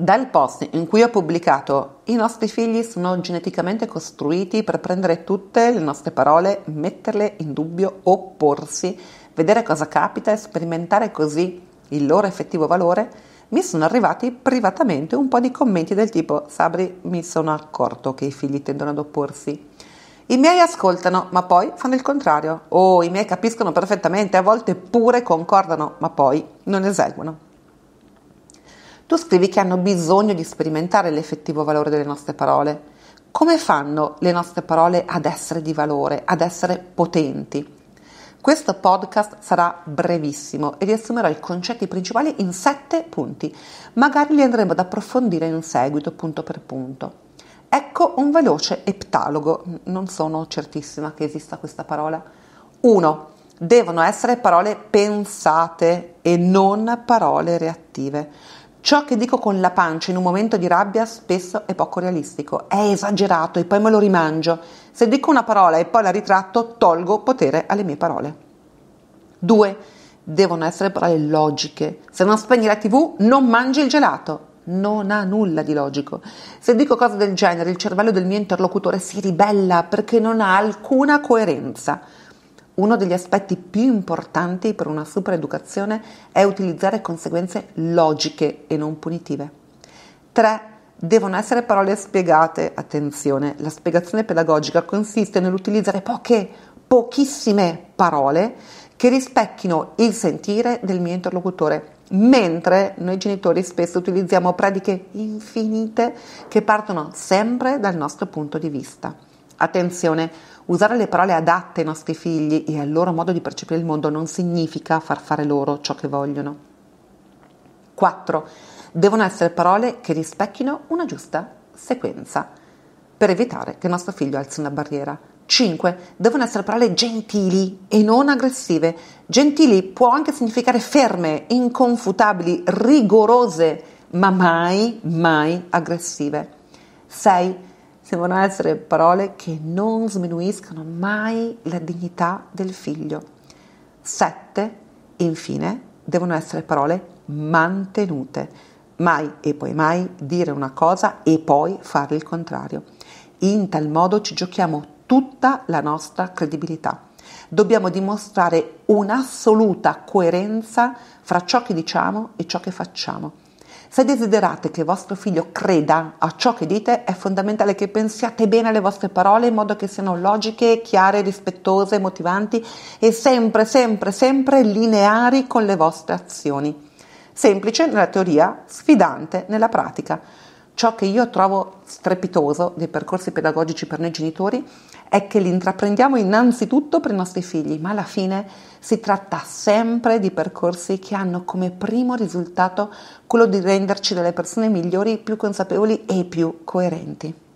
Dal post in cui ho pubblicato I nostri figli sono geneticamente costruiti per prendere tutte le nostre parole, metterle in dubbio, opporsi, vedere cosa capita e sperimentare così il loro effettivo valore, mi sono arrivati privatamente un po' di commenti del tipo Sabri, mi sono accorto che i figli tendono ad opporsi. I miei ascoltano, ma poi fanno il contrario. O oh, i miei capiscono perfettamente, a volte pure concordano, ma poi non eseguono. Tu scrivi che hanno bisogno di sperimentare l'effettivo valore delle nostre parole. Come fanno le nostre parole ad essere di valore, ad essere potenti? Questo podcast sarà brevissimo e riassumerò i concetti principali in sette punti. Magari li andremo ad approfondire in seguito, punto per punto. Ecco un veloce eptalogo, non sono certissima che esista questa parola. 1. Devono essere parole pensate e non parole reattive. Ciò che dico con la pancia in un momento di rabbia spesso è poco realistico, è esagerato e poi me lo rimangio. Se dico una parola e poi la ritratto, tolgo potere alle mie parole. 2. Devono essere parole logiche. Se non spegni la tv, non mangi il gelato. Non ha nulla di logico. Se dico cose del genere, il cervello del mio interlocutore si ribella perché non ha alcuna coerenza. Uno degli aspetti più importanti per una super educazione è utilizzare conseguenze logiche e non punitive. 3. Devono essere parole spiegate. Attenzione, la spiegazione pedagogica consiste nell'utilizzare poche, pochissime parole che rispecchino il sentire del mio interlocutore, mentre noi genitori spesso utilizziamo prediche infinite che partono sempre dal nostro punto di vista. Attenzione, usare le parole adatte ai nostri figli e al loro modo di percepire il mondo non significa far fare loro ciò che vogliono. 4. Devono essere parole che rispecchino una giusta sequenza per evitare che il nostro figlio alzi una barriera. 5. Devono essere parole gentili e non aggressive. Gentili può anche significare ferme, inconfutabili, rigorose, ma mai, mai aggressive. 6 devono essere parole che non sminuiscano mai la dignità del figlio. Sette, infine, devono essere parole mantenute. Mai e poi mai dire una cosa e poi fare il contrario. In tal modo ci giochiamo tutta la nostra credibilità. Dobbiamo dimostrare un'assoluta coerenza fra ciò che diciamo e ciò che facciamo se desiderate che vostro figlio creda a ciò che dite, è fondamentale che pensiate bene alle vostre parole in modo che siano logiche, chiare, rispettose, motivanti e sempre, sempre, sempre lineari con le vostre azioni. Semplice nella teoria, sfidante nella pratica. Ciò che io trovo strepitoso dei percorsi pedagogici per noi genitori è che li intraprendiamo innanzitutto per i nostri figli, ma alla fine si tratta sempre di percorsi che hanno come primo risultato quello di renderci delle persone migliori, più consapevoli e più coerenti.